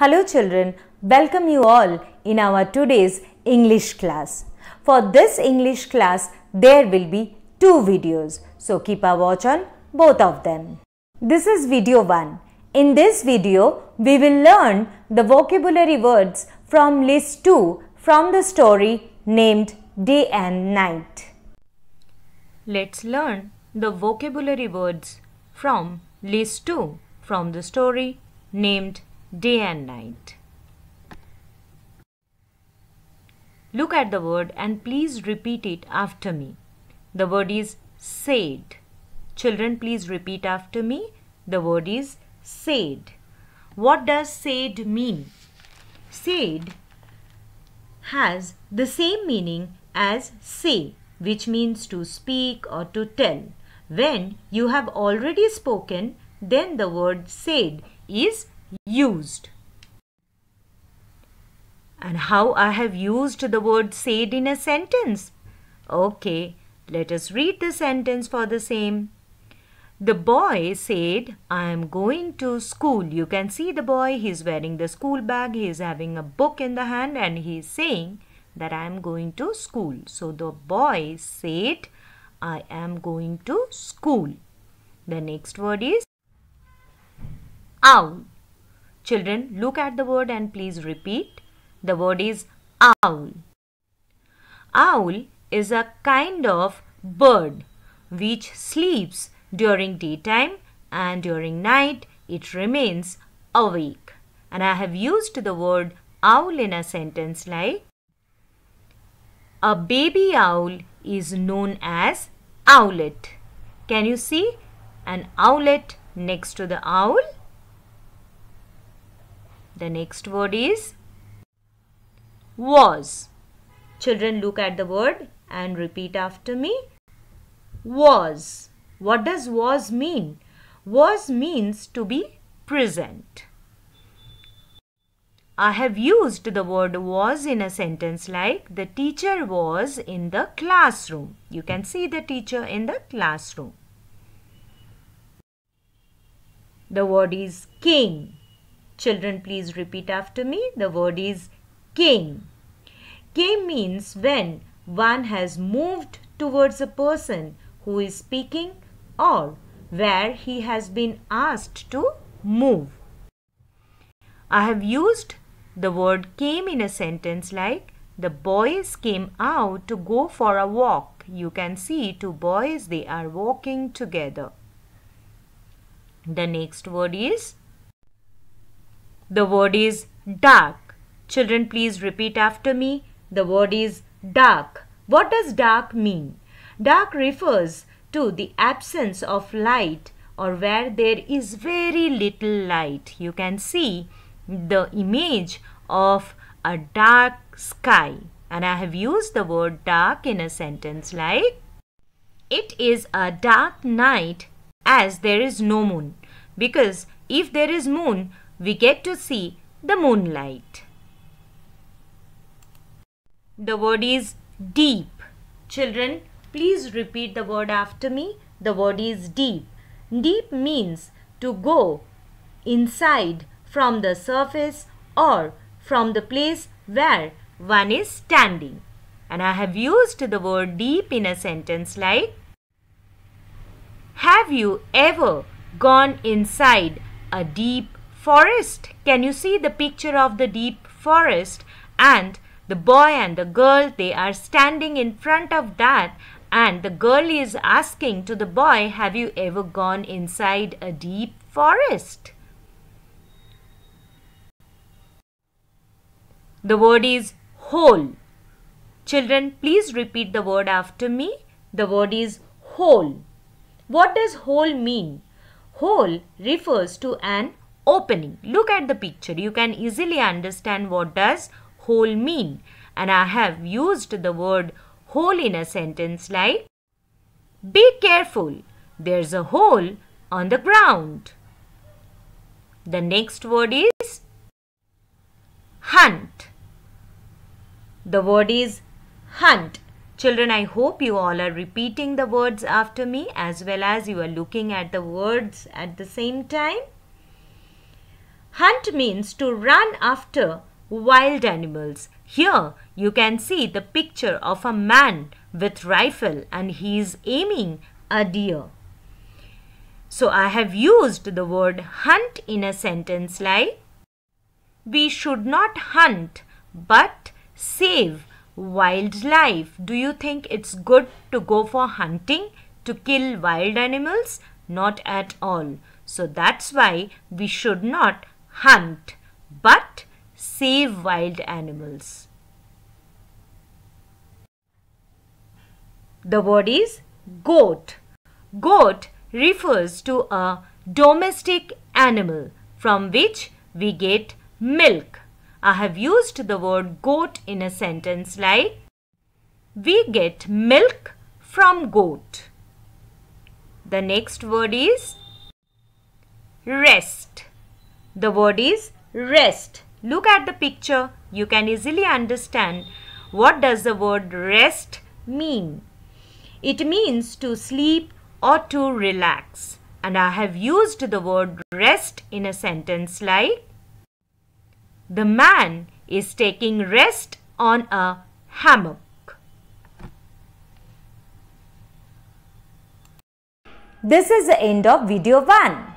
Hello children, welcome you all in our today's English class. For this English class, there will be two videos. So keep a watch on both of them. This is video 1. In this video, we will learn the vocabulary words from list 2 from the story named Day and Night. Let's learn the vocabulary words from list 2 from the story named day and night. Look at the word and please repeat it after me. The word is said. Children, please repeat after me. The word is said. What does said mean? Said has the same meaning as say, which means to speak or to tell. When you have already spoken, then the word said is used and how I have used the word said in a sentence. Okay, let us read the sentence for the same. The boy said, I am going to school. You can see the boy, he is wearing the school bag, he is having a book in the hand and he is saying that I am going to school. So the boy said, I am going to school. The next word is out. Children, look at the word and please repeat. The word is owl. Owl is a kind of bird which sleeps during daytime and during night it remains awake. And I have used the word owl in a sentence like a baby owl is known as owlet. Can you see an owlet next to the owl? The next word is was. Children look at the word and repeat after me. Was. What does was mean? Was means to be present. I have used the word was in a sentence like the teacher was in the classroom. You can see the teacher in the classroom. The word is came. Children, please repeat after me. The word is came. Came means when one has moved towards a person who is speaking or where he has been asked to move. I have used the word came in a sentence like the boys came out to go for a walk. You can see two boys, they are walking together. The next word is the word is dark. Children, please repeat after me. The word is dark. What does dark mean? Dark refers to the absence of light or where there is very little light. You can see the image of a dark sky and I have used the word dark in a sentence like It is a dark night as there is no moon because if there is moon we get to see the moonlight. The word is deep. Children, please repeat the word after me. The word is deep. Deep means to go inside from the surface or from the place where one is standing. And I have used the word deep in a sentence like Have you ever gone inside a deep forest. Can you see the picture of the deep forest? And the boy and the girl, they are standing in front of that and the girl is asking to the boy, have you ever gone inside a deep forest? The word is whole. Children, please repeat the word after me. The word is whole. What does whole mean? Whole refers to an opening. Look at the picture. You can easily understand what does hole mean. And I have used the word hole in a sentence like Be careful. There's a hole on the ground. The next word is hunt. The word is hunt. Children, I hope you all are repeating the words after me as well as you are looking at the words at the same time. Hunt means to run after wild animals. Here you can see the picture of a man with rifle and he is aiming a deer. So I have used the word hunt in a sentence like We should not hunt but save wildlife. Do you think it's good to go for hunting to kill wild animals? Not at all. So that's why we should not hunt but save wild animals. The word is goat. Goat refers to a domestic animal from which we get milk. I have used the word goat in a sentence like We get milk from goat. The next word is rest. The word is rest. Look at the picture. You can easily understand what does the word rest mean. It means to sleep or to relax. And I have used the word rest in a sentence like The man is taking rest on a hammock. This is the end of video 1.